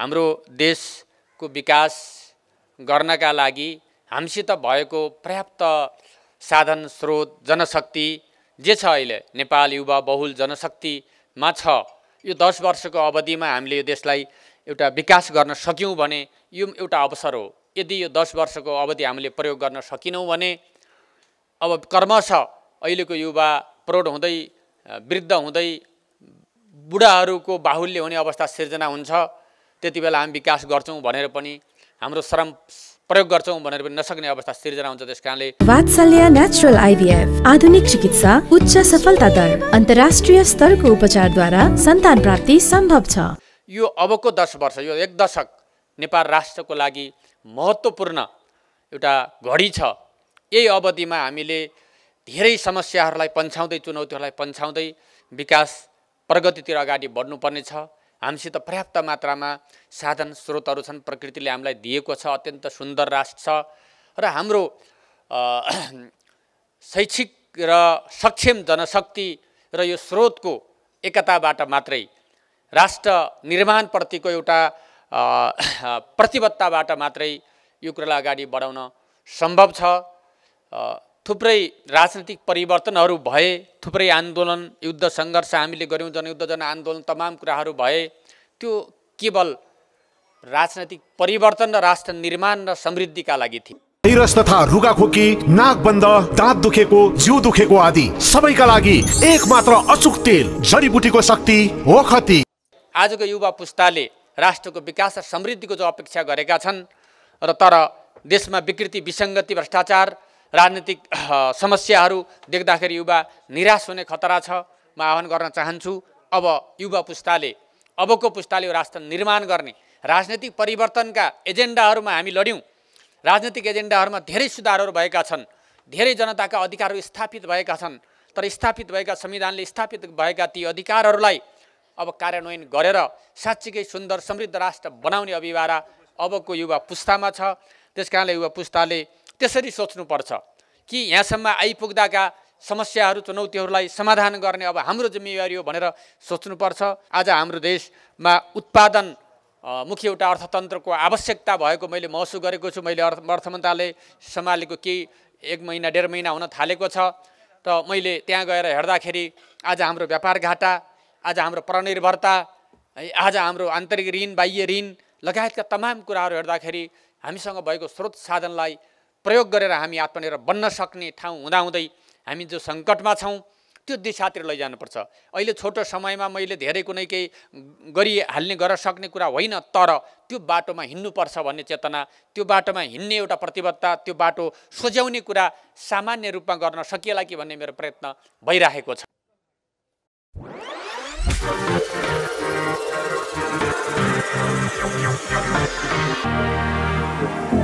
हाम्रो देशको विकास गर्नका लागि हामीसित भएको पर्याप्त साधन स्रोत जनशक्ति जे छ अहिले नेपाल युवा बहुल जनशक्तिमा छ यो दस वर्षको अवधिमा हामीले यो देशलाई एउटा विकास गर्न सक्यौँ भने यो एउटा अवसर हो यदि यो दस वर्षको अवधि हामीले प्रयोग गर्न सकेनौँ भने अब कर्मश अहिलेको युवा प्रौढ हुँदै वृद्ध हुँदै बुढाहरूको बाहुल्य हुने अवस्था सिर्जना हुन्छ त्यति बेला हामी विकास गर्छौँ भनेर पनि हाम्रो श्रम प्रयोग गर्छौँ भनेर पनि नसक्ने अवस्था सिर्जना हुन्छ त्यस कारणले वात्सल्य नेचुरल आइभीएफ आधुनिक चिकित्सा उच्च सफलता दर अन्तर्राष्ट्रिय स्तरको उपचारद्वारा सन्तान प्राप्ति सम्भव छ यो अबको दस वर्ष यो एक दशक नेपाल राष्ट्रको लागि महत्त्वपूर्ण एउटा घडी छ यही अवधिमा हामीले धेरै समस्याहरूलाई पन्छाउँदै चुनौतीहरूलाई पन्छाउँदै विकास प्रगतितिर अगाडि छ हामीसित पर्याप्त मात्रामा साधन स्रोतहरू छन् प्रकृतिले हामीलाई दिएको छ अत्यन्त सुन्दर राष्ट्र छ र हाम्रो शैक्षिक र सक्षम जनशक्ति र यो स्रोतको एकताबाट मात्रै राष्ट्र निर्माणप्रतिको एउटा प्रतिबद्धताबाट मात्रै यो कुरालाई अगाडि बढाउन सम्भव छ थुप्रै राजनैतिक परिवर्तनहरू भए थुप्रै आन्दोलन युद्ध सङ्घर्ष हामीले गऱ्यौँ जनयुद्ध जनआन्दोलन तमाम कुराहरू भए त्यो केवल राजनैतिक परिवर्तन र राष्ट्र निर्माण र समृद्धिका लागि थियो भाइरस तथा रुगाखोकी नाक बन्द दाँत दुखेको जिउ दुखेको आदि सबैका लागि एक मात्र अचुक तेल जडीबुटीको शक्ति हो खति आजको युवा पुस्ताले राष्ट्रको विकास र समृद्धिको जो अपेक्षा गरेका छन् र तर देशमा विकृति विसङ्गति भ्रष्टाचार राजनीतिक समस्याहरू देख्दाखेरि युवा निराश हुने खतरा छ म आह्वान गर्न चाहन्छु अब युवा पुस्ताले अबको पुस्ताले राष्ट्र निर्माण गर्ने राजनैतिक परिवर्तनका एजेन्डाहरूमा हामी लड्यौँ राजनैतिक एजेन्डाहरूमा धेरै सुधारहरू भएका छन् धेरै जनताका अधिकारहरू स्थापित भएका छन् तर स्थापित भएका संविधानले स्थापित भएका ती अधिकारहरूलाई अब कार्यान्वयन गरेर साँच्चीकै सुन्दर समृद्ध राष्ट्र बनाउने अभिवारा अबको युवा पुस्तामा छ त्यस युवा पुस्ताले त्यसरी सोच्नुपर्छ कि यहाँसम्म आइपुग्दाका समस्याहरू चुनौतीहरूलाई समाधान गर्ने अब हाम्रो जिम्मेवारी हो भनेर सोच्नुपर्छ आज हाम्रो देशमा उत्पादन मुख्य एउटा अर्थतन्त्रको आवश्यकता भएको मैले महसुस गरेको छु मैले अर्थ अर्थ मन्त्रालय सम्हालेको केही एक महिना डेढ महिना हुन थालेको छ त मैले त्यहाँ गएर हेर्दाखेरि आज हाम्रो व्यापार घाटा आज हाम्रो परनिर्भरता है आज हाम्रो आन्तरिक ऋण बाह्य ऋण लगायतका तमाम कुराहरू हेर्दाखेरि हामीसँग भएको स्रोत साधनलाई प्रयोग गरेर हामी आत्मनिर्भर बन्न सक्ने ठाउँ हुँदाहुँदै हामी जो सङ्कटमा छौँ त्यो दिशातिर लैजानुपर्छ अहिले छोटो समयमा मैले धेरै कुनै केही गरिहाल्ने गर्न सक्ने कुरा होइन तर त्यो बाटोमा हिँड्नुपर्छ भन्ने चेतना त्यो बाटोमा हिँड्ने एउटा प्रतिबद्धता त्यो बाटो सोझ्याउने कुरा सामान्य रूपमा गर्न सकिएला कि भन्ने मेरो प्रयत्न भइरहेको छ Thank you.